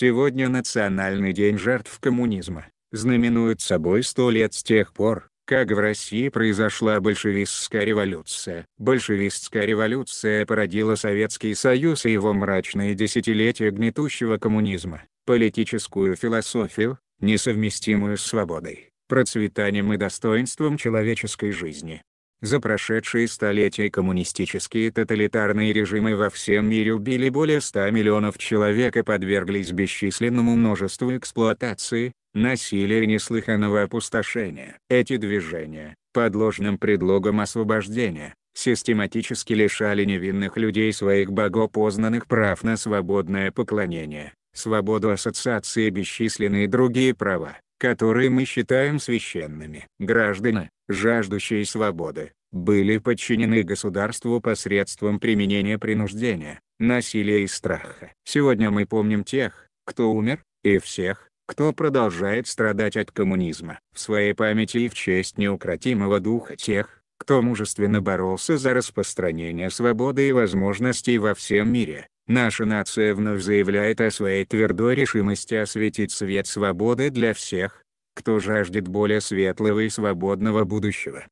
Сегодня Национальный день жертв коммунизма, знаменует собой сто лет с тех пор, как в России произошла большевистская революция. Большевистская революция породила Советский Союз и его мрачные десятилетия гнетущего коммунизма, политическую философию, несовместимую с свободой, процветанием и достоинством человеческой жизни. За прошедшие столетия коммунистические тоталитарные режимы во всем мире убили более 100 миллионов человек и подверглись бесчисленному множеству эксплуатации, насилия и неслыханного опустошения. Эти движения, под ложным предлогом освобождения, систематически лишали невинных людей своих богопознанных прав на свободное поклонение, свободу ассоциации и бесчисленные другие права которые мы считаем священными. Граждане, жаждущие свободы, были подчинены государству посредством применения принуждения, насилия и страха. Сегодня мы помним тех, кто умер, и всех, кто продолжает страдать от коммунизма. В своей памяти и в честь неукротимого духа тех, кто мужественно боролся за распространение свободы и возможностей во всем мире, Наша нация вновь заявляет о своей твердой решимости осветить свет свободы для всех, кто жаждет более светлого и свободного будущего.